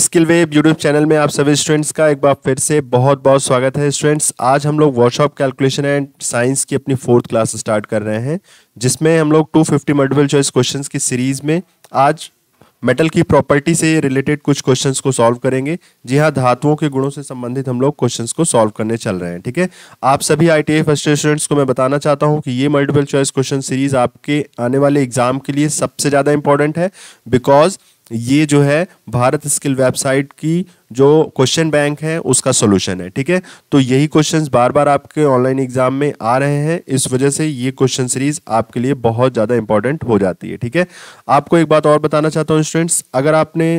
Skill web YouTube channel में आप सभी स्टूडेंट्स का एक बार फिर से बहुत बहुत स्वागत है स्टूडेंट्स आज हम लोग वर्कशॉप कैलकुलेशन एंड साइंस की अपनी फोर्थ क्लास स्टार्ट कर रहे हैं जिसमें हम लोग 250 मल्टीपल चॉइस क्वेश्चन की सीरीज में आज मेटल की प्रॉपर्टी से रिलेटेड कुछ क्वेश्चन को सॉल्व करेंगे जी हाँ धातुओं के गुणों से संबंधित हम लोग क्वेश्चन को सॉल्व करने चल रहे हैं ठीक है आप सभी आई टी स्टूडेंट्स को मैं बताना चाहता हूँ कि ये मल्टीपल चॉइस क्वेश्चन सीरीज आपके आने वाले एग्जाम के लिए सबसे ज़्यादा इंपॉर्टेंट है बिकॉज ये जो है भारत स्किल वेबसाइट की जो क्वेश्चन बैंक है उसका सोल्यूशन है ठीक है तो यही क्वेश्चंस बार बार आपके ऑनलाइन एग्जाम में आ रहे हैं इस वजह से ये क्वेश्चन सीरीज आपके लिए बहुत ज़्यादा इंपॉर्टेंट हो जाती है ठीक है आपको एक बात और बताना चाहता हूँ स्टूडेंट्स अगर आपने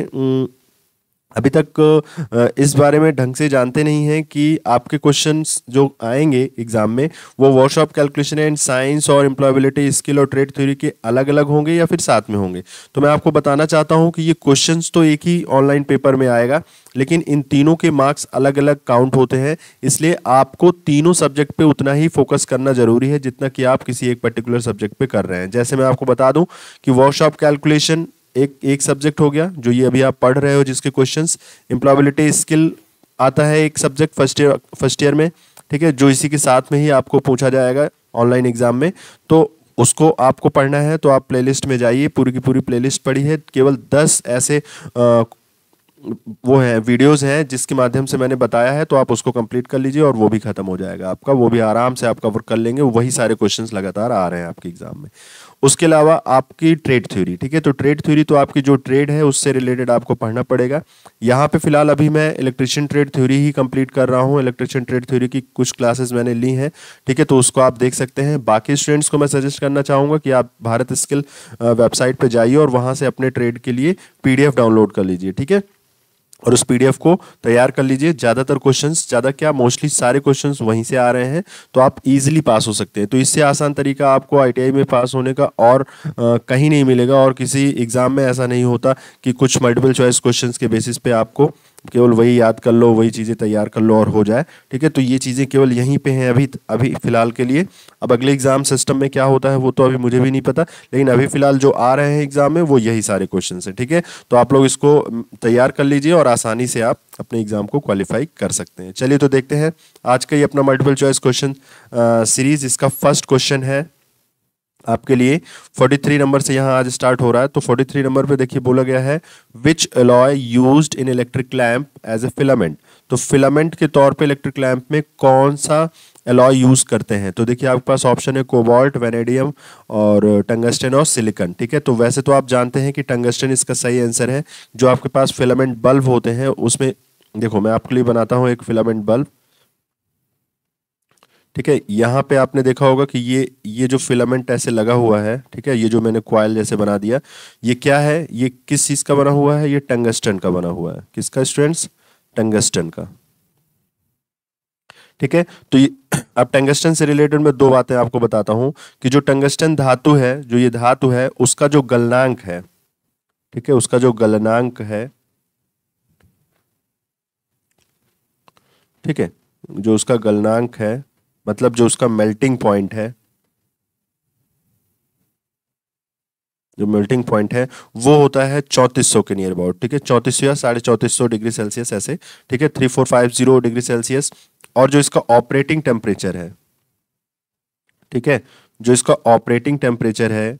अभी तक इस बारे में ढंग से जानते नहीं हैं कि आपके क्वेश्चंस जो आएंगे एग्जाम में वो वर्कशॉप कैलकुलेशन एंड साइंस और एम्प्लॉयबिलिटी स्किल और ट्रेड थ्योरी के अलग अलग होंगे या फिर साथ में होंगे तो मैं आपको बताना चाहता हूं कि ये क्वेश्चंस तो एक ही ऑनलाइन पेपर में आएगा लेकिन इन तीनों के मार्क्स अलग अलग काउंट होते हैं इसलिए आपको तीनों सब्जेक्ट पर उतना ही फोकस करना जरूरी है जितना कि आप किसी एक पर्टिकुलर सब्जेक्ट पर कर रहे हैं जैसे मैं आपको बता दूँ कि वर्कशॉप कैलकुलेशन एक एक सब्जेक्ट हो गया जो ये अभी आप पढ़ रहे हो जिसके क्वेश्चंस एम्प्लॉयबिलिटी स्किल आता है एक subject first year first year में ठीक है जो इसी के साथ में ही आपको पूछा जाएगा ऑनलाइन एग्जाम में तो उसको आपको पढ़ना है तो आप प्लेलिस्ट में जाइए पूरी की पूरी प्लेलिस्ट पढ़ी है केवल दस ऐसे आ, वो है वीडियोस हैं जिसके माध्यम से मैंने बताया है तो आप उसको कंप्लीट कर लीजिए और वो भी ख़त्म हो जाएगा आपका वो भी आराम से आप कवर कर लेंगे वही सारे क्वेश्चंस लगातार आ रहे हैं आपके एग्ज़ाम में उसके अलावा आपकी ट्रेड थ्योरी ठीक है तो ट्रेड थ्योरी तो आपकी जो ट्रेड है उससे रिलेटेड आपको पढ़ना पड़ेगा यहाँ पे फिलहाल अभी मैं इलेक्ट्रिशियन ट्रेड थ्योरी ही कंप्लीट कर रहा हूँ इलेक्ट्रिशियन ट्रेड थ्योरी की कुछ क्लासेस मैंने ली हैं ठीक है तो उसको आप देख सकते हैं बाकी स्टूडेंट्स को मैं सजेस्ट करना चाहूँगा कि आप भारत स्किल वेबसाइट पर जाइए और वहाँ से अपने ट्रेड के लिए पी डाउनलोड कर लीजिए ठीक है और उस पीडीएफ को तैयार कर लीजिए ज़्यादातर क्वेश्चंस ज़्यादा क्या मोस्टली सारे क्वेश्चंस वहीं से आ रहे हैं तो आप इजीली पास हो सकते हैं तो इससे आसान तरीका आपको आईटीआई में पास होने का और आ, कहीं नहीं मिलेगा और किसी एग्ज़ाम में ऐसा नहीं होता कि कुछ मल्टीपल चॉइस क्वेश्चंस के बेसिस पे आपको केवल वही याद कर लो वही चीज़ें तैयार कर लो और हो जाए ठीक है तो ये चीज़ें केवल यहीं पे हैं अभी अभी फ़िलहाल के लिए अब अगले एग्ज़ाम सिस्टम में क्या होता है वो तो अभी मुझे भी नहीं पता लेकिन अभी फ़िलहाल जो आ रहे हैं एग्ज़ाम में वो यही सारे क्वेश्चन हैं ठीक है तो आप लोग इसको तैयार कर लीजिए और आसानी से आप अपने एग्ज़ाम को क्वालिफाई कर सकते हैं चलिए तो देखते हैं आज का ये अपना मल्टीपल चॉइस क्वेश्चन सीरीज़ इसका फर्स्ट क्वेश्चन है आपके लिए 43 नंबर से यहाँ आज स्टार्ट हो रहा है तो 43 नंबर पे देखिए बोला गया है which alloy use in electric lamp as a filament तो फिलामेंट के तौर पे इलेक्ट्रिक लैम्प में कौन सा अलॉय यूज़ करते हैं तो देखिए आपके पास ऑप्शन है कोबाल्ट वेनेडियम और टंगस्टन uh, और सिलिकन ठीक है तो वैसे तो आप जानते हैं कि टंगस्टन इसका सही आंसर है जो आपके पास फिलामेंट बल्ब होते हैं उसमें देखो मैं आपके लिए बनाता हूँ एक फिलामेंट बल्ब ठीक है यहाँ पे आपने देखा होगा कि ये ये जो फिलामेंट ऐसे लगा हुआ है ठीक है ये जो मैंने क्वाइल जैसे बना दिया ये क्या है ये किस चीज़ का बना हुआ है ये टंगस्टन का बना हुआ है किसका स्टूडेंट्स टंगस्टन का ठीक है तो ये अब टंगस्टन से रिलेटेड मैं दो बातें आपको बताता हूं कि जो टंगस्टन धातु है जो ये धातु है उसका जो गलनांक है ठीक है उसका जो गलनांक है ठीक है जो उसका गलनांक है मतलब जो उसका मेल्टिंग पॉइंट है जो मेल्टिंग पॉइंट है वो होता है चौंतीस सौ के नियर अबाउट ठीक है चौतीस सौ या साढ़े चौतीस सौ डिग्री सेल्सियस ऐसे ठीक है three four five zero degree Celsius और जो इसका ऑपरेटिंग टेम्परेचर है ठीक है जो इसका ऑपरेटिंग टेम्परेचर है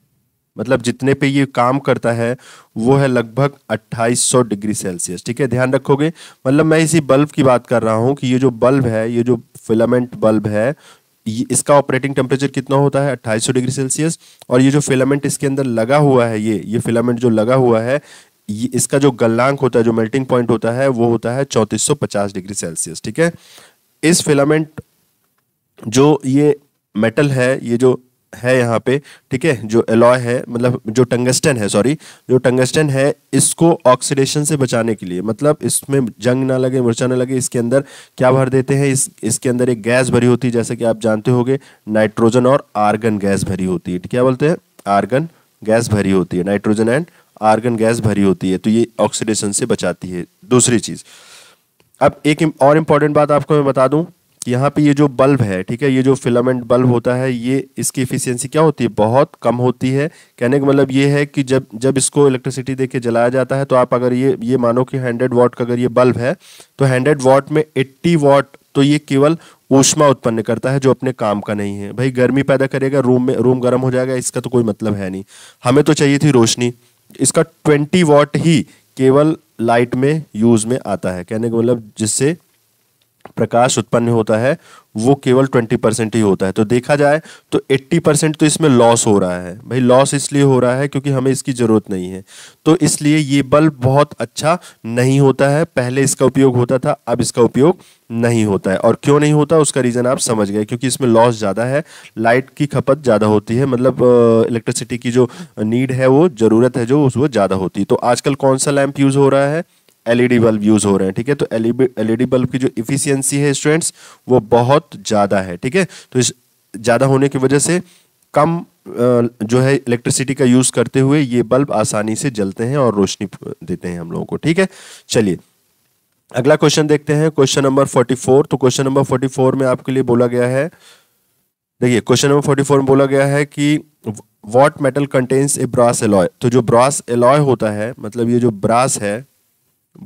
मतलब जितने पे ये काम करता है वो है लगभग 2800 डिग्री सेल्सियस ठीक है ध्यान रखोगे मतलब मैं इसी बल्ब की बात कर रहा हूं कि ये जो बल्ब है ये जो फिलामेंट बल्ब है इसका ऑपरेटिंग टेम्परेचर कितना होता है 2800 डिग्री सेल्सियस और ये जो फिलामेंट इसके अंदर लगा हुआ है ये ये फिलामेंट जो लगा हुआ है ये इसका जो गलनांक होता है जो मेल्टिंग पॉइंट होता है वो होता है 3450 डिग्री सेल्सियस ठीक है इस फिलामेंट जो ये मेटल है ये जो है यहाँ पे ठीक है जो एलॉय है मतलब जो टंगस्टन है सॉरी जो टंगस्टन है इसको ऑक्सीडेशन से बचाने के लिए मतलब इसमें जंग ना लगे मुरझा ना लगे इसके अंदर क्या भर देते हैं इस इसके अंदर एक गैस भरी होती है जैसे कि आप जानते होंगे नाइट्रोजन और आर्गन गैस भरी होती है क्या बोलते हैं आर्गन गैस भरी होती है नाइट्रोजन एंड आर्गन गैस भरी होती है तो ये ऑक्सीडेशन से बचाती है दूसरी चीज़ अब एक और इम्पॉर्टेंट बात आपको मैं बता दूँ यहाँ पे ये जो बल्ब है ठीक है ये जो फिलामेंट बल्ब होता है ये इसकी इफिशियंसी क्या होती है बहुत कम होती है कहने का मतलब ये है कि जब जब इसको इलेक्ट्रिसिटी दे के जलाया जाता है तो आप अगर ये ये मानो कि 100 वाट का अगर ये बल्ब है तो 100 वाट में एट्टी वाट तो ये केवल ऊष्मा उत्पन्न करता है जो अपने काम का नहीं है भाई गर्मी पैदा करेगा रूम में रूम गर्म हो जाएगा इसका तो कोई मतलब है नहीं हमें तो चाहिए थी रोशनी इसका ट्वेंटी वाट ही केवल लाइट में यूज़ में आता है कहने का मतलब जिससे प्रकाश उत्पन्न होता है वो केवल ट्वेंटी परसेंट ही होता है तो देखा जाए तो एट्टी परसेंट तो इसमें लॉस हो रहा है भाई लॉस इसलिए हो रहा है क्योंकि हमें इसकी ज़रूरत नहीं है तो इसलिए ये बल्ब बहुत अच्छा नहीं होता है पहले इसका उपयोग होता था अब इसका उपयोग नहीं होता है और क्यों नहीं होता उसका रीज़न आप समझ गए क्योंकि इसमें लॉस ज़्यादा है लाइट की खपत ज़्यादा होती है मतलब इलेक्ट्रिसिटी की जो नीड है वो ज़रूरत है जो वो ज़्यादा होती है तो आजकल कौन सा लैम्प यूज़ हो रहा है एलईडी बल्ब यूज़ हो रहे हैं ठीक है तो एलईडी बल्ब e e की जो इफ़िशियंसी है स्टूडेंट्स वो बहुत ज़्यादा है ठीक है तो इस ज़्यादा होने की वजह से कम जो है इलेक्ट्रिसिटी का यूज़ करते हुए ये बल्ब आसानी से जलते हैं और रोशनी देते हैं हम लोगों को ठीक है चलिए अगला क्वेश्चन देखते हैं क्वेश्चन नंबर फोर्टी फोर तो क्वेश्चन नंबर फोर्टी फोर में आपके लिए बोला गया है देखिए क्वेश्चन नंबर फोर्टी फोर में बोला गया है कि what metal contains a brass alloy तो जो ब्रास एलॉय होता है मतलब ये जो ब्रास है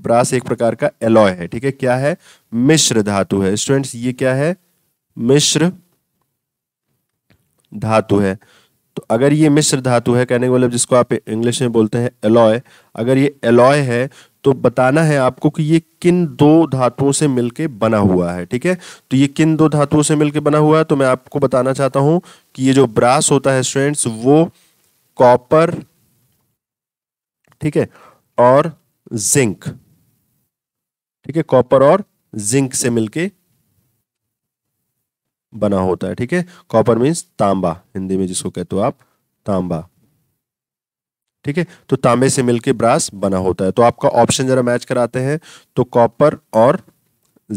ब्रास एक प्रकार का एलॉय है ठीक है क्या है मिश्र धातु है स्टूडेंट्स ये क्या है मिश्र धातु है तो अगर ये मिश्र धातु है कहने का मतलब जिसको आप इंग्लिश में बोलते हैं एलॉय अगर ये एलॉय है तो बताना है आपको कि ये किन दो धातुओं से मिलके बना हुआ है ठीक है तो ये किन दो धातुओं से मिलके बना हुआ है तो मैं आपको बताना चाहता हूं कि ये जो ब्रास होता है स्टूडेंट्स वो कॉपर ठीक है और जिंक ठीक है कॉपर और जिंक से मिलके बना होता है ठीक है कॉपर मीन्स तांबा हिंदी में जिसको कहते हो आप तांबा ठीक है तो तांबे से मिलके ब्रास बना होता है तो आपका ऑप्शन जरा मैच कराते हैं तो कॉपर और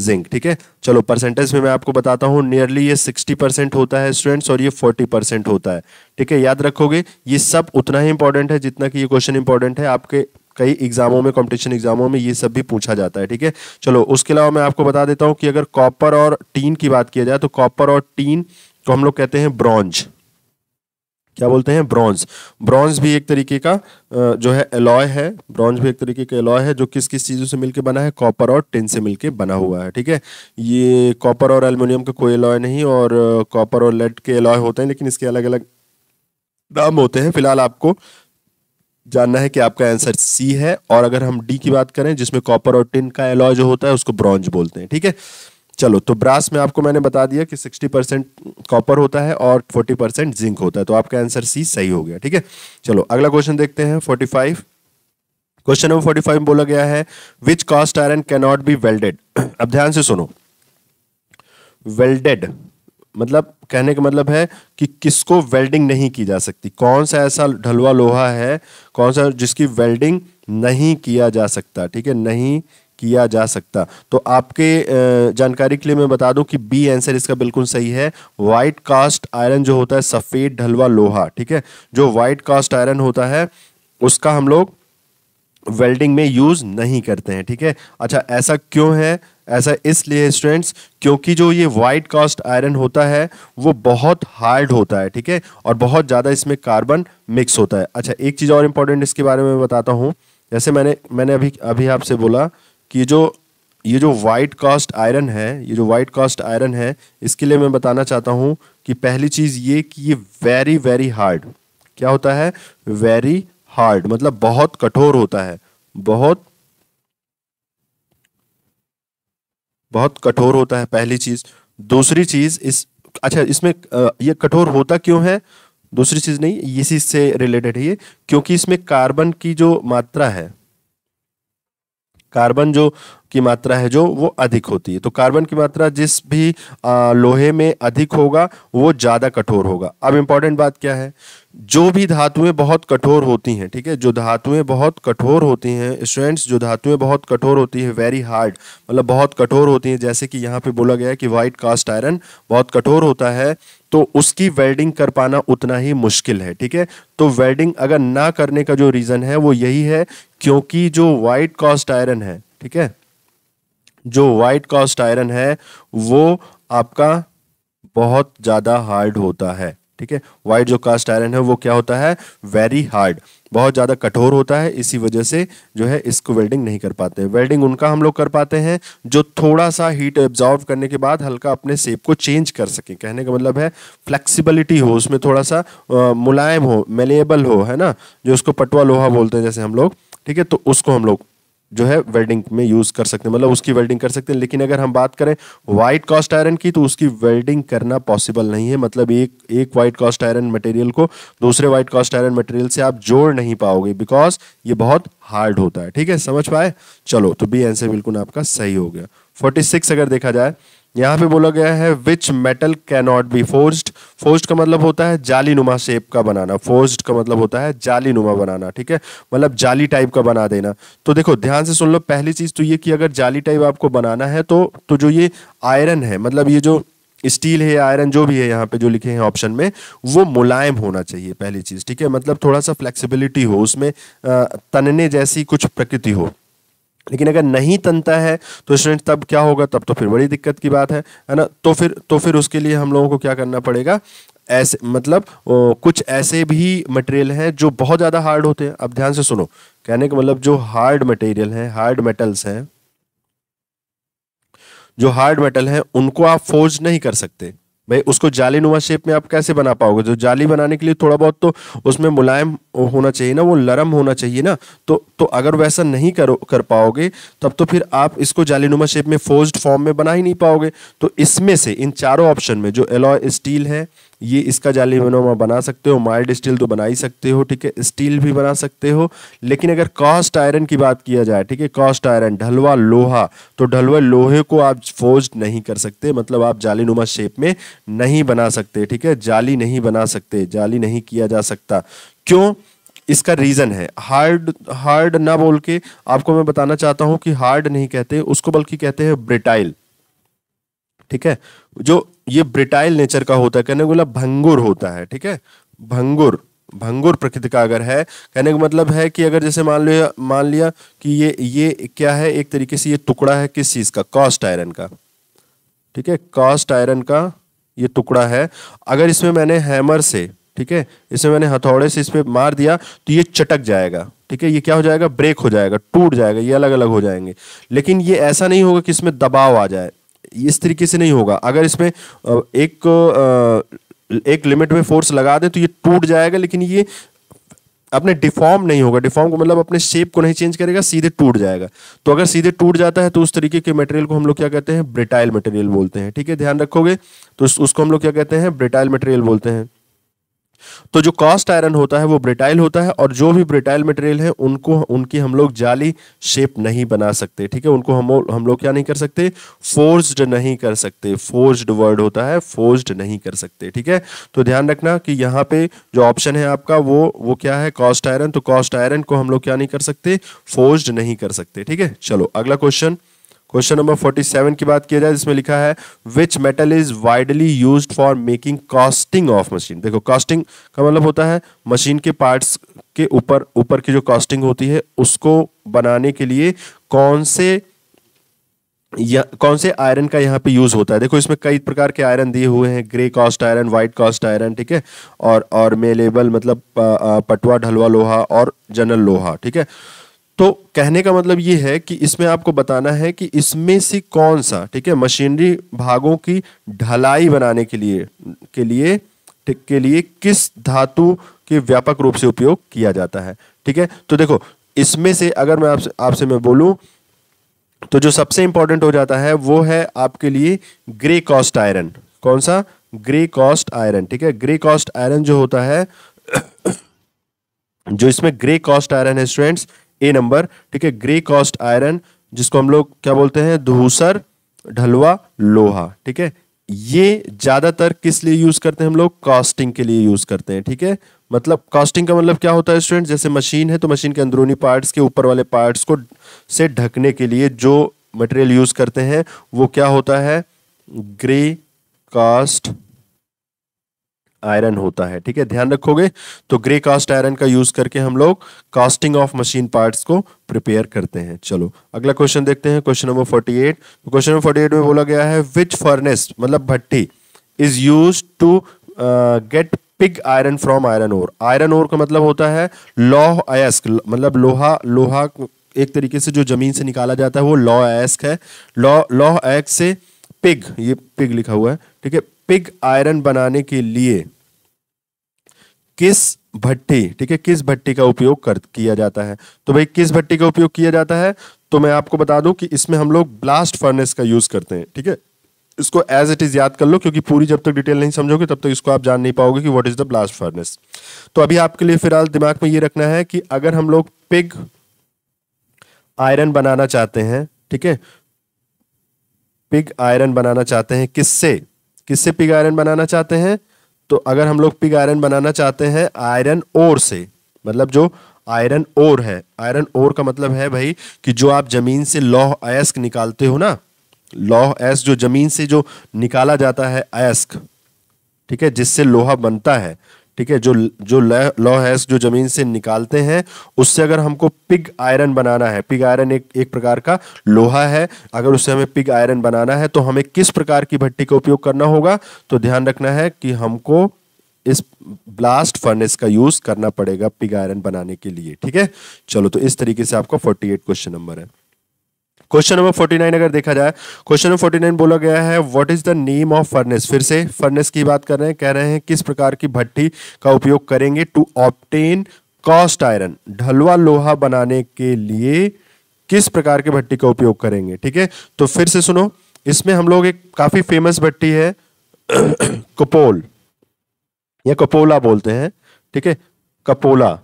जिंक ठीक है चलो परसेंटेज में मैं आपको बताता हूं नियरली ये सिक्सटी परसेंट होता है स्टूडेंट्स और ये फोर्टी परसेंट होता है ठीक है याद रखोगे ये सब उतना ही इंपॉर्टेंट है जितना कि ये क्वेश्चन इंपॉर्टेंट है आपके कई एग्जामों में कंपटीशन एग्जामों में ये सब भी पूछा जाता है ठीक है चलो उसके अलावा मैं आपको बता देता हूँ कि अगर कॉपर और टीन की बात किया जाए तो कॉपर और टीन को हम लोग कहते हैं ब्रॉन्ज क्या बोलते हैं ब्रॉन्ज ब्रॉन्ज भी एक तरीके का जो है एलॉय है ब्रॉन्ज भी एक तरीके का एलॉय है जो किस किस चीज़ों से मिलके बना है कॉपर और टिन से मिलके बना हुआ है ठीक है ये कॉपर और एल्युमिनियम का कोई एलॉय नहीं और कॉपर और लेड के एलॉय होते हैं लेकिन इसके अलग अलग नाम होते हैं फिलहाल आपको जानना है कि आपका आंसर सी है और अगर हम डी की बात करें जिसमें कॉपर और टिन का एलॉय जो होता है उसको ब्रॉन्ज बोलते हैं ठीक है चलो तो ब्रास में आपको मैंने बता दिया कि 60 परसेंट कॉपर होता है और 40 परसेंट जिंक होता है तो आपका आंसर सी सही हो गया ठीक है चलो अगला क्वेश्चन देखते हैं 45 क्वेश्चन नंबर 45 में बोला गया है which cast iron can not be welded अब ध्यान से सुनो वेल्डेड मतलब कहने का मतलब है कि किसको वेल्डिंग नहीं की जा सकती कौन सा ऐसा ढलवा लोहा है कौन सा जिसकी वेल्डिंग नहीं किया जा सकता ठीक है नहीं किया जा सकता तो आपके जानकारी के लिए मैं बता दूं कि बी आंसर इसका बिल्कुल सही है वाइट कास्ट आयरन जो होता है सफ़ेद ढलवा लोहा ठीक है जो वाइट कास्ट आयरन होता है उसका हम लोग वेल्डिंग में यूज़ नहीं करते हैं ठीक है अच्छा ऐसा क्यों है ऐसा इसलिए स्टूडेंट्स क्योंकि जो ये वाइट कास्ट आयरन होता है वो बहुत हार्ड होता है ठीक है और बहुत ज़्यादा इसमें कार्बन मिक्स होता है अच्छा एक चीज़ और इम्पोर्टेंट इसके बारे में बताता हूँ जैसे मैंने मैंने अभी अभी आपसे बोला कि जो ये जो वाइट कास्ट आयरन है ये जो वाइट कास्ट आयरन है इसके लिए मैं बताना चाहता हूँ कि पहली चीज़ ये कि ये वेरी वेरी हार्ड क्या होता है वेरी हार्ड मतलब बहुत कठोर होता है बहुत बहुत कठोर होता है पहली चीज़ दूसरी चीज़ इस अच्छा इसमें ये कठोर होता क्यों है दूसरी चीज़ नहीं इसी से रिलेटेड है ये क्योंकि इसमें कार्बन की जो मात्रा है कार्बन जो की मात्रा है जो वो अधिक होती है तो कार्बन की मात्रा जिस भी आ, लोहे में अधिक होगा वो ज़्यादा कठोर होगा अब इंपॉर्टेंट बात क्या है जो भी धातुएं बहुत कठोर होती हैं ठीक है जो धातुएं बहुत कठोर होती हैं स्टूडेंट्स जो धातुएं बहुत कठोर होती है वेरी हार्ड मतलब बहुत कठोर होती हैं जैसे कि यहाँ पे बोला गया है कि व्हाइट कास्ट आयरन बहुत कठोर होता है तो उसकी वेल्डिंग कर पाना उतना ही मुश्किल है ठीक है तो वेल्डिंग अगर ना करने का जो रीज़न है वो यही है क्योंकि जो वाइट कॉस्ट आयरन है ठीक है जो वाइट कॉस्ट आयरन है वो आपका बहुत ज़्यादा हार्ड होता है ठीक है वाइट जो कास्ट आयरन है वो क्या होता है वेरी हार्ड बहुत ज़्यादा कठोर होता है इसी वजह से जो है इसको वेल्डिंग नहीं कर पाते वेल्डिंग उनका हम लोग कर पाते हैं जो थोड़ा सा हीट एब्जॉर्व करने के बाद हल्का अपने सेप को चेंज कर सकें कहने का मतलब है फ्लेक्सिबिलिटी हो उसमें थोड़ा सा मुलायम हो मेलेबल हो है ना जो उसको पटवा लोहा बोलते हैं जैसे हम लोग ठीक है तो उसको हम लोग जो है वेल्डिंग में यूज़ कर सकते हैं मतलब उसकी वेल्डिंग कर सकते हैं लेकिन अगर हम बात करें व्हाइट कॉस्ट आयरन की तो उसकी वेल्डिंग करना पॉसिबल नहीं है मतलब एक एक व्हाइट कॉस्ट आयरन मटेरियल को दूसरे व्हाइट कॉस्ट आयरन मटेरियल से आप जोड़ नहीं पाओगे बिकॉज ये बहुत हार्ड होता है ठीक है समझ पाए चलो तो बी आंसर बिल्कुल आपका सही हो गया फोर्टी सिक्स अगर देखा जाए यहाँ पे बोला गया है which metal cannot be forged forged का मतलब होता है जाली नुमा शेप का बनाना फोर्स्ड का मतलब होता है जाली नुमा बनाना ठीक है मतलब जाली टाइप का बना देना तो देखो ध्यान से सुन लो पहली चीज़ तो ये कि अगर जाली टाइप आपको बनाना है तो तो जो ये आयरन है मतलब ये जो स्टील है आयरन जो भी है यहाँ पे जो लिखे हैं ऑप्शन में वो मुलायम होना चाहिए पहली चीज़ ठीक है मतलब थोड़ा सा फ्लेक्सिबिलिटी हो उसमें तनने जैसी कुछ प्रकृति हो लेकिन अगर नहीं तनता है तो स्टूडेंट तब क्या होगा तब तो फिर बड़ी दिक्कत की बात है है ना तो फिर तो फिर उसके लिए हम लोगों को क्या करना पड़ेगा ऐसे मतलब ओ, कुछ ऐसे भी मटेरियल हैं जो बहुत ज़्यादा हार्ड होते हैं अब ध्यान से सुनो कहने का मतलब जो हार्ड मटेरियल हैं हार्ड मेटल्स हैं जो हार्ड मेटल हैं उनको आप फोर्ज नहीं कर सकते भाई उसको जाली नुमा शेप में आप कैसे बना पाओगे जो जाली बनाने के लिए थोड़ा बहुत तो उसमें मुलायम होना चाहिए ना वो लरम होना चाहिए ना तो तो अगर वैसा नहीं करो कर पाओगे तब तो फिर आप इसको जाली नुमा शेप में फोर्ज फॉर्म में बना ही नहीं पाओगे तो इसमें से इन चारों ऑप्शन में जो एलॉय स्टील है ये इसका जाली हाँ। बनोमा बना सकते हो माइल्ड स्टील तो बना ही सकते हो ठीक है स्टील भी बना सकते हो लेकिन अगर कॉस्ट आयरन की बात किया जाए ठीक है कॉस्ट आयरन ढलवा लोहा तो ढलवा लोहे को आप फोज नहीं कर सकते मतलब आप जाली नुमा शेप में नहीं बना सकते ठीक है जाली नहीं बना सकते जाली नहीं किया जा सकता क्यों इसका रीज़न है हार्ड हार्ड ना बोल के आपको मैं बताना चाहता हूँ कि हार्ड नहीं कहते उसको बल्कि कहते हैं ब्रिटाइल ठीक है जो ये ब्रिटाइल नेचर का होता है कहने को मतलब भंगुर होता है ठीक है भंगुर भंगुर प्रकृति का अगर है कहने का मतलब है कि अगर जैसे मान लिया मान लिया कि ये ये क्या है एक तरीके से ये टुकड़ा है किस चीज़ का कॉस्ट आयरन का ठीक है कॉस्ट आयरन का ये टुकड़ा है अगर इसमें मैंने हैमर से ठीक है इसमें मैंने हथौड़े से इस पर मार दिया तो ये चटक जाएगा ठीक है ये क्या हो जाएगा ब्रेक हो जाएगा टूट जाएगा ये अलग अलग हो जाएंगे लेकिन ये ऐसा नहीं होगा कि इसमें दबाव आ जाए इस तरीके से नहीं होगा अगर इसमें एक एक लिमिट में फोर्स लगा दें तो ये टूट जाएगा लेकिन ये अपने डिफॉर्म नहीं होगा डिफॉर्म को मतलब अपने शेप को नहीं चेंज करेगा सीधे टूट जाएगा तो अगर सीधे टूट जाता है तो उस तरीके के मटेरियल को हम लोग क्या कहते हैं ब्रिटाइल मटेरियल बोलते हैं ठीक है ध्यान रखोगे तो उसको हम लोग क्या कहते हैं ब्रिटाइल मटेरियल बोलते हैं तो जो कॉस्ट आयरन होता है वो ब्रिटाइल होता है और जो भी ब्रिटाइल मटेरियल है उनको उनकी हम लोग जाली शेप नहीं बना सकते ठीक है उनको हम हम लोग क्या नहीं कर सकते फोर्स्ड नहीं कर सकते फोर्स्ड वर्ड होता है फोर्स्ड नहीं कर सकते ठीक है तो ध्यान रखना कि यहाँ पे जो ऑप्शन है आपका वो वो क्या है कॉस्ट आयरन तो कॉस्ट आयरन को हम लोग क्या नहीं कर सकते फोर्स्ड नहीं कर सकते ठीक है चलो अगला क्वेश्चन क्वेश्चन नंबर 47 की बात किया जाए जिसमें लिखा है which metal is widely use for making casting of machine देखो कास्टिंग का मतलब होता है मशीन के पार्ट्स के ऊपर ऊपर की जो कास्टिंग होती है उसको बनाने के लिए कौन से या कौन से आयरन का यहाँ पे यूज होता है देखो इसमें कई प्रकार के आयरन दिए हुए हैं grey cast iron white cast iron ठीक है और और मेलेबल मतलब पटवा ढलवा लोहा और जनरल लोहा ठीक है तो कहने का मतलब ये है कि इसमें आपको बताना है कि इसमें से कौन सा ठीक है मशीनरी भागों की ढलाई बनाने के लिए के लिए ठीक के लिए किस धातु के व्यापक रूप से उपयोग किया जाता है ठीक है तो देखो इसमें से अगर मैं आपसे आपसे मैं बोलूं तो जो सबसे इंपॉर्टेंट हो जाता है वो है आपके लिए ग्रे कॉस्ट आयरन कौन सा ग्रे कॉस्ट आयरन ठीक है ग्रे कॉस्ट आयरन जो होता है जो इसमें ग्रे कॉस्ट आयरन है स्टूडेंट्स ए नंबर ठीक है ग्रे कॉस्ट आयरन जिसको हम लोग क्या बोलते हैं धूसर ढलवा लोहा ठीक है ये ज्यादातर किस लिए यूज करते हैं हम लोग कास्टिंग के लिए यूज करते हैं ठीक है मतलब कास्टिंग का मतलब क्या होता है स्टूडेंट जैसे मशीन है तो मशीन के अंदरूनी पार्ट्स के ऊपर वाले पार्ट्स को से ढकने के लिए जो मटेरियल यूज करते हैं वो क्या होता है ग्रे कास्ट आयरन होता है ठीक है ध्यान रखोगे तो ग्रे कास्ट आयरन का यूज करके हम लोग कास्टिंग ऑफ मशीन पार्ट्स को प्रिपेयर करते हैं चलो अगला क्वेश्चन देखते हैं question number forty eight question number forty eight में बोला गया है विच फर्नेस मतलब भट्टी is use to get pig iron from iron ore iron ore का मतलब होता है लोह अयस्क मतलब लोहा लोहा एक तरीके से जो जमीन से निकाला जाता है वो लॉ अयस्क है लॉ लॉ अयस्क से पिग ये पिग लिखा हुआ है ठीक है पिग आयरन बनाने के लिए किस भट्टी ठीक है किस भट्टी का उपयोग कर किया जाता है तो भाई किस भट्टी का उपयोग किया जाता है तो मैं आपको बता दूं कि इसमें हम लोग ब्लास्ट फर्नेस का यूज करते हैं ठीक है इसको एज इट इज याद कर लो क्योंकि पूरी जब तक डिटेल नहीं समझोगे तब तक इसको आप जान नहीं पाओगे कि what is the blast furnace तो अभी आपके लिए फिलहाल दिमाग में ये रखना है कि अगर हम लोग पिग आयरन बनाना चाहते हैं ठीक है पिग आयरन बनाना चाहते हैं किससे किससे पिग आयरन बनाना चाहते हैं तो अगर हम लोग पिग आयरन बनाना चाहते हैं आयरन ओर से मतलब जो आयरन ओर है आयरन ओर का मतलब है भाई कि जो आप जमीन से लौह अयस्क निकालते हो ना लौह अयस्क जो जमीन से जो निकाला जाता है अयस्क ठीक है जिससे लोहा बनता है ठीक है जो जो लॉ है जो जमीन से निकालते हैं उससे अगर हमको पिग आयरन बनाना है पिग आयरन एक एक प्रकार का लोहा है अगर उससे हमें पिग आयरन बनाना है तो हमें किस प्रकार की भट्टी का उपयोग करना होगा तो ध्यान रखना है कि हमको इस ब्लास्ट फर्नेस का यूज करना पड़ेगा पिग आयरन बनाने के लिए ठीक है चलो तो इस तरीके से आपका फोर्टी क्वेश्चन नंबर है क्वेश्चन नंबर फोर्टी नाइन अगर देखा जाए क्वेश्चन नंबर फोर्टी नाइन बोला गया है what is the name of furnace फिर से फर्नेस की बात कर रहे हैं कह रहे हैं किस प्रकार की भट्टी का उपयोग करेंगे टू ऑप्टेन कॉस्ट आयरन ढलवा लोहा बनाने के लिए किस प्रकार के भट्टी का उपयोग करेंगे ठीक है तो फिर से सुनो इसमें हम लोग एक काफी फेमस भट्टी है कपोल या कपोला बोलते हैं ठीक है कपोला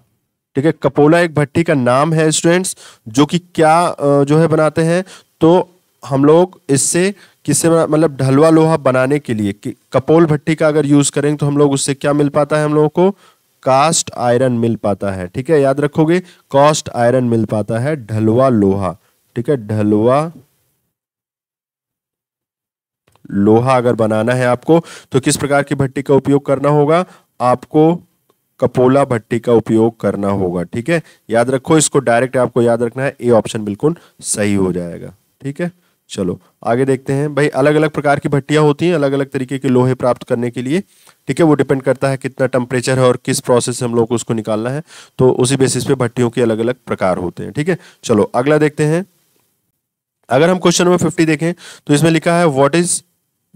ठीक है कपोला एक भट्टी का नाम है स्टूडेंट्स जो कि क्या जो है बनाते हैं तो हम लोग इससे किससे मतलब ढलवा लोहा बनाने के लिए कि कपोल भट्टी का अगर यूज़ करेंगे तो हम लोग उससे क्या मिल पाता है हम लोगों को कास्ट आयरन मिल पाता है ठीक है याद रखोगे कास्ट आयरन मिल पाता है ढलवा लोहा ठीक है ढलवा लोहा अगर बनाना है आपको तो किस प्रकार की भट्टी का उपयोग करना होगा आपको कपोला भट्टी का उपयोग करना होगा ठीक है याद रखो इसको डायरेक्ट आपको याद रखना है ए ऑप्शन बिल्कुल सही हो जाएगा ठीक है चलो आगे देखते हैं भाई अलग अलग प्रकार की भट्टियां होती हैं अलग अलग तरीके के लोहे प्राप्त करने के लिए ठीक है वो डिपेंड करता है कितना टेम्परेचर है और किस प्रोसेस से हम लोग को उसको निकालना है तो उसी बेसिस पे भट्टियों के अलग अलग प्रकार होते हैं ठीक है चलो अगला देखते हैं अगर हम क्वेश्चन नंबर फिफ्टी देखें तो इसमें लिखा है what is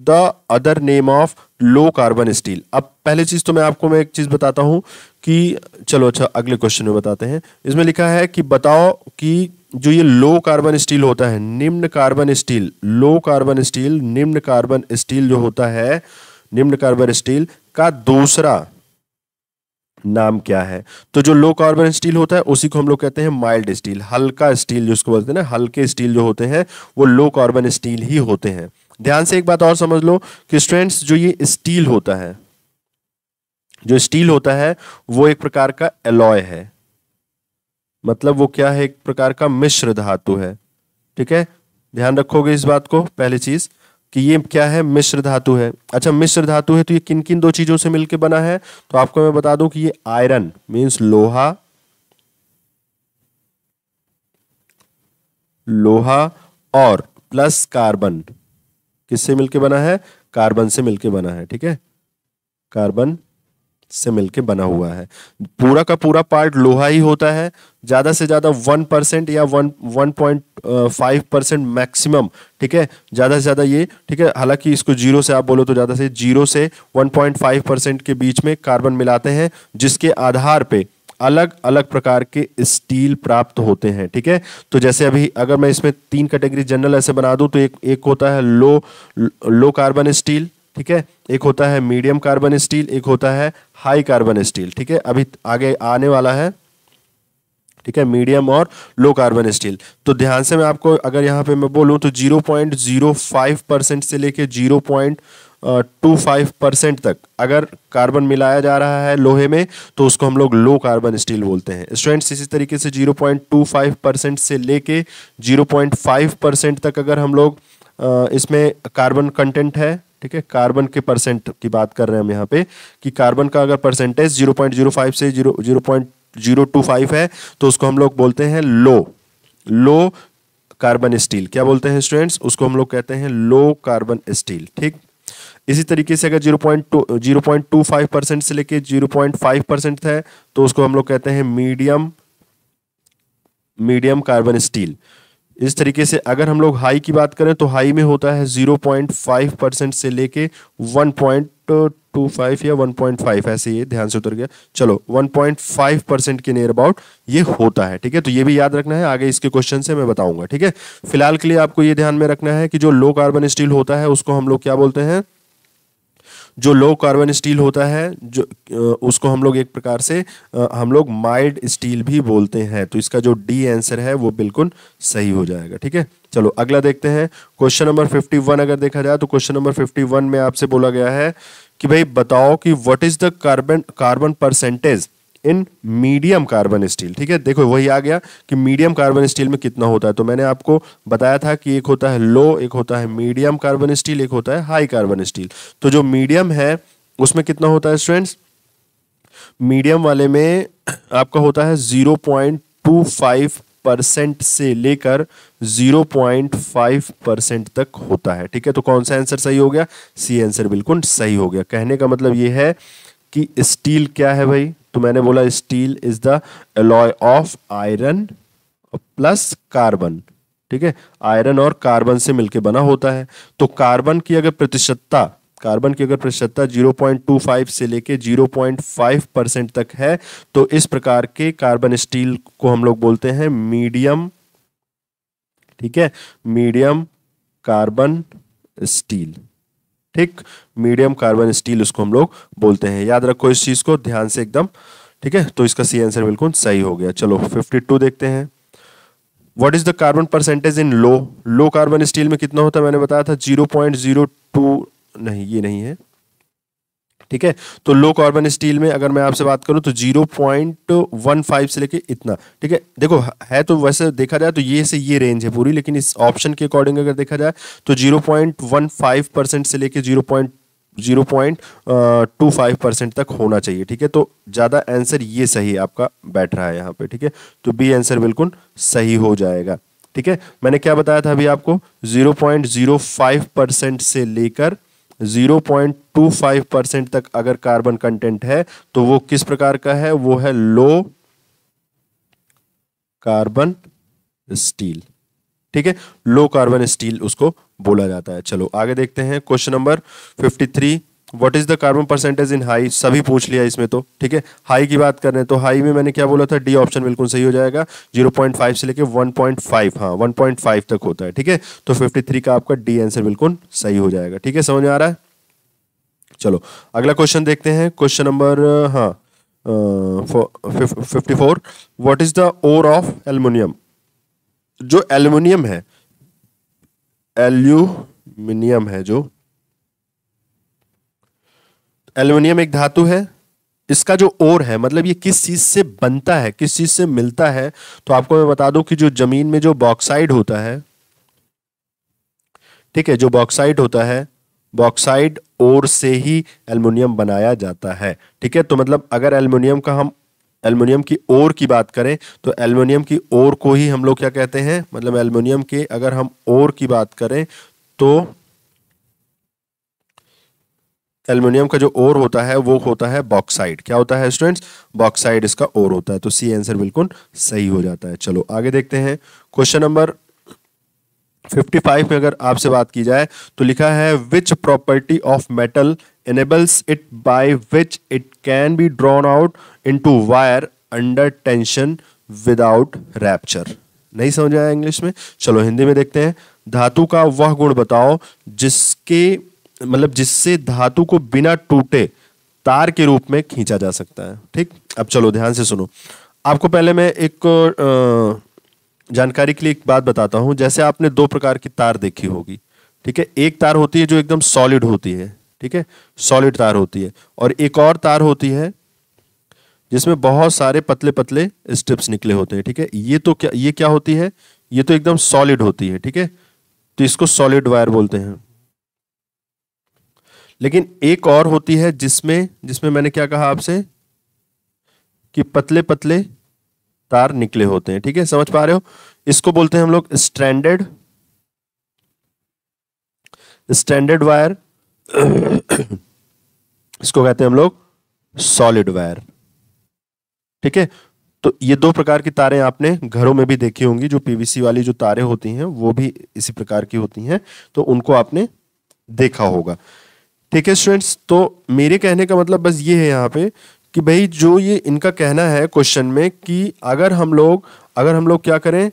the other name of low carbon steel अब पहले चीज तो मैं आपको मैं एक चीज बताता हूं कि चलो अच्छा अगले क्वेश्चन में बताते हैं इसमें लिखा है कि बताओ कि जो ये लो कार्बन स्टील होता है निम्न carbon steel low carbon steel निम्न कार्बन स्टील जो होता है निम्न कार्बन स्टील का दूसरा नाम क्या है तो जो लो कार्बन स्टील होता है उसी को हम लोग कहते हैं माइल्ड स्टील हल्का स्टील जिसको बोलते हैं ना हल्के स्टील जो होते हैं वो लो कार्बन स्टील ही होते हैं ध्यान से एक बात और समझ लो कि स्टूडेंट्स जो ये स्टील होता है जो स्टील होता है वो एक प्रकार का एलॉय है मतलब वो क्या है एक प्रकार का मिश्र धातु है ठीक है ध्यान रखोगे इस बात को पहली चीज कि ये क्या है मिश्र धातु है अच्छा मिश्र धातु है तो ये किन किन दो चीजों से मिलकर बना है तो आपको मैं बता दूं कि ये आयरन मीन्स लोहा लोहा और प्लस कार्बन किससे मिलके बना है कार्बन से मिलके बना है ठीक है कार्बन से मिलके बना हुआ है पूरा का पूरा पार्ट लोहा ही होता है ज़्यादा से ज़्यादा वन परसेंट या one one point five percent maximum ठीक है ज़्यादा से ज़्यादा ये ठीक है हालांकि इसको जीरो से आप बोलो तो ज़्यादा से जीरो से वन पॉइंट फाइव परसेंट के बीच में कार्बन मिलाते हैं जिसके आधार पे अलग अलग प्रकार के स्टील प्राप्त होते हैं ठीक है तो जैसे अभी अगर मैं इसमें तीन कैटेगरी जनरल ऐसे बना दूं तो एक एक होता है लो लो कार्बन स्टील ठीक है एक होता है मीडियम कार्बन स्टील एक होता है हाई कार्बन स्टील ठीक है अभी आगे आने वाला है ठीक है मीडियम और लो कार्बन स्टील तो ध्यान से मैं आपको अगर यहाँ पे मैं बोलूँ तो जीरो परसेंट से लेके जीरो टू फाइव परसेंट तक अगर कार्बन मिलाया जा रहा है लोहे में तो उसको हम लोग लो कार्बन स्टील बोलते हैं स्टूडेंट्स इसी तरीके से zero point two five percent से लेके जीरो पॉइंट फाइव परसेंट तक अगर हम लोग इसमें कार्बन कंटेंट है ठीक है कार्बन के परसेंट की बात कर रहे हैं हम यहाँ पे कि कार्बन का अगर percentage zero point zero five से zero zero point zero two five है तो उसको हम लोग बोलते हैं लो लो कार्बन स्टील क्या बोलते हैं स्टूडेंट्स उसको हम लोग कहते हैं लो कार्बन स्टील ठीक इसी तरीके से अगर zero point two zero point two five percent से लेके जीरो पॉइंट फाइव परसेंट है तो उसको हम लोग कहते हैं मीडियम मीडियम कार्बन स्टील इस तरीके से अगर हम लोग हाई की बात करें तो हाई में होता है जीरो पॉइंट फाइव परसेंट से लेके वन पॉइंट टू फाइव या वन पॉइंट फाइव ऐसे ये ध्यान से उतर गया चलो वन पॉइंट फाइव परसेंट के नियर अबाउट ये होता है ठीक है तो ये भी याद रखना है आगे इसके क्वेश्चन से मैं बताऊंगा ठीक है फिलहाल के लिए आपको ये ध्यान में रखना है कि जो लो कार्बन स्टील होता है उसको हम लोग क्या बोलते हैं जो लो कार्बन स्टील होता है जो उसको हम लोग एक प्रकार से हम लोग माइल्ड स्टील भी बोलते हैं तो इसका जो डी आंसर है वो बिल्कुल सही हो जाएगा ठीक है चलो अगला देखते हैं क्वेश्चन नंबर 51 अगर देखा जाए तो क्वेश्चन नंबर 51 में आपसे बोला गया है कि भाई बताओ कि what is the carbon carbon percentage in medium carbon steel ठीक है देखो वही आ गया कि मीडियम कार्बन स्टील में कितना होता है तो मैंने आपको बताया था कि एक होता है लो एक होता है मीडियम कार्बन स्टील एक होता है हाई कार्बन स्टील तो जो मीडियम है उसमें कितना होता है स्टूडेंट्स मीडियम वाले में आपका होता है zero point two five percent से लेकर 0.5 परसेंट तक होता है ठीक है तो कौन सा आंसर सही हो गया सी आंसर बिल्कुल सही हो गया कहने का मतलब यह है कि स्टील क्या है भाई तो मैंने बोला steel is the alloy of iron plus carbon ठीक है आयरन और कार्बन से मिलकर बना होता है तो कार्बन की अगर प्रतिशतता कार्बन की अगर प्रतिशतता 0.25 से लेके 0.5 परसेंट तक है तो इस प्रकार के कार्बन स्टील को हम लोग बोलते हैं मीडियम ठीक है मीडियम कार्बन स्टील ठीक मीडियम कार्बन स्टील उसको हम लोग बोलते हैं याद रखो इस चीज को ध्यान से एकदम ठीक है तो इसका सी आंसर बिल्कुल सही हो गया चलो 52 देखते हैं what is the carbon percentage in low low carbon steel में कितना होता है मैंने बताया था जीरो नहीं ये नहीं है ठीक है तो लो कार्बन स्टील में अगर मैं आपसे बात करूं तो 0.15 से लेके इतना ठीक है देखो है तो वैसे देखा जाए तो ये से ये रेंज है पूरी लेकिन इस ऑप्शन के अकॉर्डिंग अगर देखा जाए तो 0.15 परसेंट से लेके point zero point two five percent तक होना चाहिए ठीक है तो ज़्यादा आंसर ये सही आपका बैठ रहा है यहाँ पे ठीक है तो बी आंसर बिल्कुल सही हो जाएगा ठीक है मैंने क्या बताया था अभी आपको zero point zero five percent से लेकर 0.25 परसेंट तक अगर कार्बन कंटेंट है तो वो किस प्रकार का है वो है लो कार्बन स्टील ठीक है लो कार्बन स्टील उसको बोला जाता है चलो आगे देखते हैं question number 53 what is the carbon percentage in high सभी पूछ लिया इसमें तो ठीक है हाई की बात कर रहे हैं तो हाई में मैंने क्या बोला था डी ऑप्शन बिल्कुल सही हो जाएगा 0.5 से लेके 1.5 हाँ वन तक होता है ठीक है तो 53 का आपका डी आंसर बिल्कुल सही हो जाएगा ठीक है समझ में आ रहा है चलो अगला क्वेश्चन देखते हैं क्वेश्चन नंबर हाँ fifty four what is the ore of aluminium जो एल्यूमिनियम है एल्यूमिनियम है जो एल्युमिनियम एक धातु है इसका जो ओर है मतलब ये किस चीज़ से बनता है किस चीज़ से मिलता है तो आपको मैं बता दूं कि जो ज़मीन में जो बॉक्साइड होता है ठीक है जो बॉक्साइड होता है बॉक्साइड ओर से ही एल्युमिनियम बनाया जाता है ठीक है तो मतलब अगर एल्युमिनियम का हम एल्युमिनियम की ओर की बात करें तो एल्युमिनियम की ओर को ही हम लोग क्या कहते हैं मतलब एल्युमिनियम के अगर हम ओर की बात करें तो एल्युमिनियम का जो ओर होता है वो होता है बॉक्साइड क्या होता है स्टूडेंट्स बॉक्साइड इसका ओर होता है तो सी आंसर बिल्कुल सही हो जाता है चलो आगे देखते हैं क्वेश्चन नंबर 55 में अगर आपसे बात की जाए तो लिखा है which property of metal enables it by which it can be drawn out into wire under tension without rupture नहीं समझ आया इंग्लिश में चलो हिंदी में देखते हैं धातु का वह गुण बताओ जिसके मतलब जिससे धातु को बिना टूटे तार के रूप में खींचा जा सकता है ठीक अब चलो ध्यान से सुनो आपको पहले मैं एक जानकारी के लिए एक बात बताता हूं जैसे आपने दो प्रकार की तार देखी होगी ठीक है एक तार होती है जो एकदम सॉलिड होती है ठीक है सॉलिड तार होती है और एक और तार होती है जिसमें बहुत सारे पतले पतले स्ट्रिप्स निकले होते हैं ठीक है ये तो क्या ये क्या होती है ये तो एकदम सॉलिड होती है ठीक है तो इसको सॉलिड वायर बोलते हैं लेकिन एक और होती है जिसमें जिसमें मैंने क्या कहा आपसे कि पतले पतले तार निकले होते हैं ठीक है समझ पा रहे हो इसको बोलते हैं हम लोग स्टैंडर्ड स्टैंडर्ड वायर इसको कहते हैं हम लोग सॉलिड वायर ठीक है तो ये दो प्रकार की तारें आपने घरों में भी देखी होंगी जो पीवीसी वाली जो तारें होती हैं वो भी इसी प्रकार की होती हैं तो उनको आपने देखा होगा ठीक है स्टूडेंट्स तो मेरे कहने का मतलब बस ये है यहाँ पे कि भाई जो ये इनका कहना है क्वेश्चन में कि अगर हम लोग अगर हम लोग क्या करें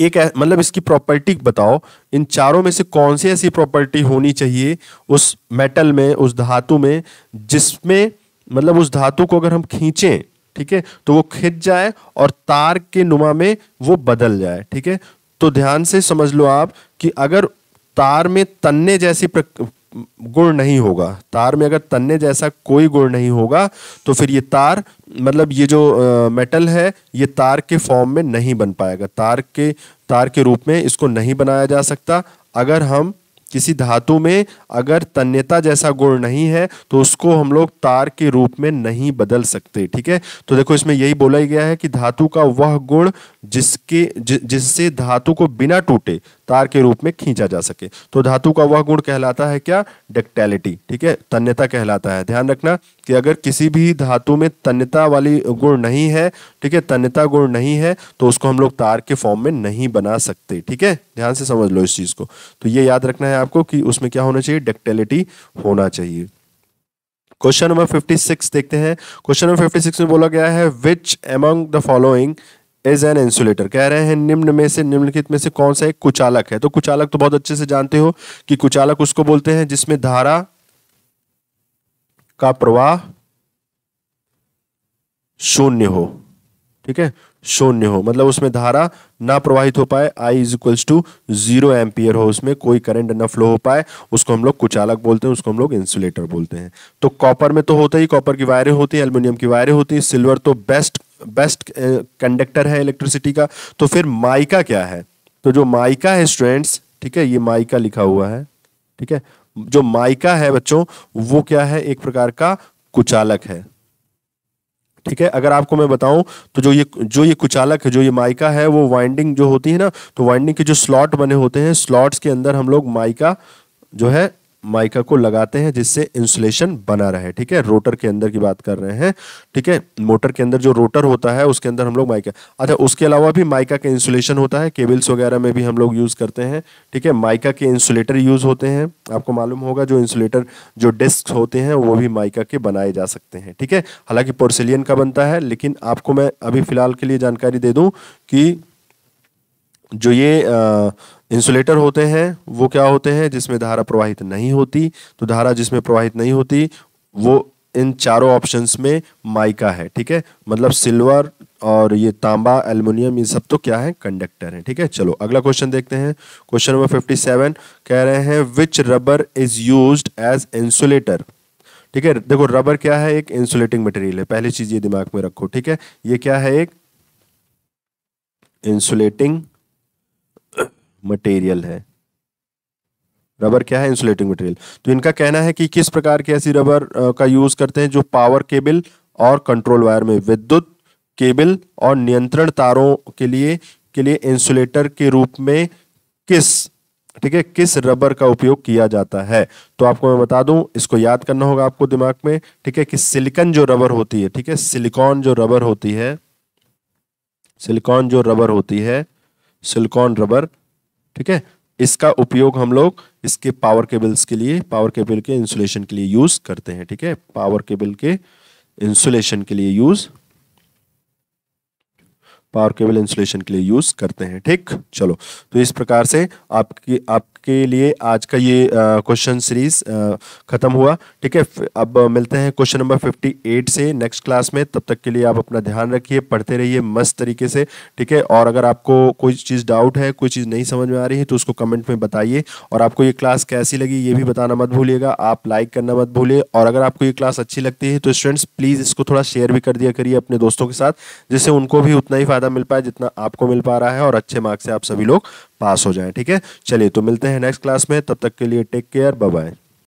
एक मतलब इसकी प्रॉपर्टी बताओ इन चारों में से कौन सी ऐसी प्रॉपर्टी होनी चाहिए उस मेटल में उस धातु में जिसमें मतलब उस धातु को अगर हम खींचें ठीक है तो वो खिंच जाए और तार के नुमा में वो बदल जाए ठीक है तो ध्यान से समझ लो आप कि अगर तार में तन्ने जैसी गुण नहीं होगा तार में अगर तन्ने जैसा कोई गुण नहीं होगा तो फिर ये तार मतलब ये जो आ, मेटल है ये तार के फॉर्म में नहीं बन पाएगा तार के तार के रूप में इसको नहीं बनाया जा सकता अगर हम किसी धातु में अगर तन्यता जैसा गुण नहीं है तो उसको हम लोग तार के रूप में नहीं बदल सकते ठीक है तो देखो इसमें यही बोला ही गया है कि धातु का वह गुण जिसके जिससे धातु को बिना टूटे तार के रूप में खींचा जा सके तो धातु का वह गुण कहलाता है क्या डक्टैलिटी ठीक है तन्यता कहलाता है ध्यान रखना कि अगर किसी भी धातु में तन्यता वाली गुण नहीं है ठीक है तन्यता गुण नहीं है तो उसको हम लोग तार के फॉर्म में नहीं बना सकते ठीक है ध्यान से समझ लो इस चीज़ को तो ये याद रखना है आपको कि उसमें क्या होना चाहिए डेक्टेलिटी होना चाहिए क्वेश्चन नंबर 56 देखते हैं क्वेश्चन नंबर 56 में बोला गया है which among the following as an insulator कह रहे हैं निम्न में से निम्नलिखित में से कौन सा एक कुचालक है तो कुचालक तो बहुत अच्छे से जानते हो कि कुचालक उसको बोलते हैं जिसमें धारा का प्रवाह शून्य हो ठीक है शून्य हो मतलब उसमें धारा ना प्रवाहित हो पाए I is equals to zero ampere हो उसमें कोई करंट ना फ्लो हो पाए उसको हम लोग कुचालक बोलते हैं उसको हम लोग इंसुलेटर बोलते हैं तो कॉपर में तो होता ही कॉपर की वायरें होती हैं एल्यूमिनियम की वायरें होती हैं सिल्वर तो बेस्ट बेस्ट कंडक्टर है इलेक्ट्रिसिटी का तो फिर माइका क्या है तो जो माइका है स्टूडेंट्स ठीक है ये माइका लिखा हुआ है ठीक है जो माइका है बच्चों वो क्या है एक प्रकार का कुचालक है ठीक है अगर आपको मैं बताऊं तो जो ये जो ये कुचालक है जो ये माइका है वो वाइंडिंग जो होती है ना तो वाइंडिंग के जो स्लॉट बने होते हैं स्लॉट्स के अंदर हम लोग माइका जो है माइका को लगाते हैं जिससे इंसुलेशन बना रहे ठीक है रोटर के अंदर की बात कर रहे हैं ठीक है मोटर के अंदर जो रोटर होता है उसके अंदर हम लोग माइका अच्छा उसके अलावा भी माइका का इंसुलेशन होता है केबल्स वगैरह में भी हम लोग यूज़ करते हैं ठीक है माइका के इंसुलेटर यूज़ होते हैं आपको मालूम होगा जो इंसुलेटर जो डिस्क होते हैं वो भी माइका के बनाए जा सकते हैं ठीक है हालांकि पोर्सिलियन का बनता है लेकिन आपको मैं अभी फ़िलहाल के लिए जानकारी दे दूँ कि जो ये इंसुलेटर होते हैं वो क्या होते हैं जिसमें धारा प्रवाहित नहीं होती तो धारा जिसमें प्रवाहित नहीं होती वो इन चारों ऑप्शंस में माइका है ठीक है मतलब सिल्वर और ये तांबा एल्युमिनियम ये सब तो क्या है कंडक्टर है ठीक है चलो अगला क्वेश्चन देखते हैं क्वेश्चन नंबर फिफ्टी सेवन कह रहे हैं which rubber is use as insulator ठीक है देखो रबर क्या है एक इंसुलेटिंग मटेरियल है पहली चीज ये दिमाग में रखो ठीक है ये क्या है एक इंसुलेटिंग मटेरियल है रबर क्या है इंसुलेटिंग मटेरियल तो इनका कहना है कि किस प्रकार की ऐसी रबर का यूज करते हैं जो पावर केबल और कंट्रोल वायर में विद्युत केबल और नियंत्रण तारों के लिए के लिए इंसुलेटर के रूप में किस ठीक है किस रबर का उपयोग किया जाता है तो आपको मैं बता दूं इसको याद करना होगा आपको दिमाग में ठीक है कि सिलिकॉन जो रबर होती है ठीक है सिलिकॉन जो रबर होती है सिलिकॉन जो रबर होती है सिलिकॉन रबर ठीक है इसका उपयोग हम लोग इसके पावर केबल्स के लिए पावर केबल के इंसुलेशन के लिए यूज करते हैं ठीक है पावर केबल के इंसुलेशन के लिए यूज पावर केबल इंसुलेशन के लिए यूज करते हैं ठीक चलो तो इस प्रकार से आपकी आप के लिए आज का ये क्वेश्चन सीरीज ख़त्म हुआ ठीक है अब मिलते हैं क्वेश्चन नंबर फिफ्टी एट से नेक्स्ट क्लास में तब तक के लिए आप अपना ध्यान रखिए पढ़ते रहिए मस्त तरीके से ठीक है और अगर आपको कोई चीज़ डाउट है कोई चीज़ नहीं समझ में आ रही है तो उसको कमेंट में बताइए और आपको ये क्लास कैसी लगी ये भी बताना मत भूलिएगा आप लाइक करना मत भूलिए और अगर आपको ये क्लास अच्छी लगती है तो स्टूडेंट्स प्लीज़ इसको थोड़ा शेयर भी कर दिया करिए अपने दोस्तों के साथ जिससे उनको भी उतना ही फ़ायदा मिल पाए जितना आपको मिल पा रहा है और अच्छे मार्क्स से आप सभी लोग पास हो जाए ठीक है चलिए तो मिलते हैं नेक्स्ट क्लास में तब तक के लिए टेक केयर बाय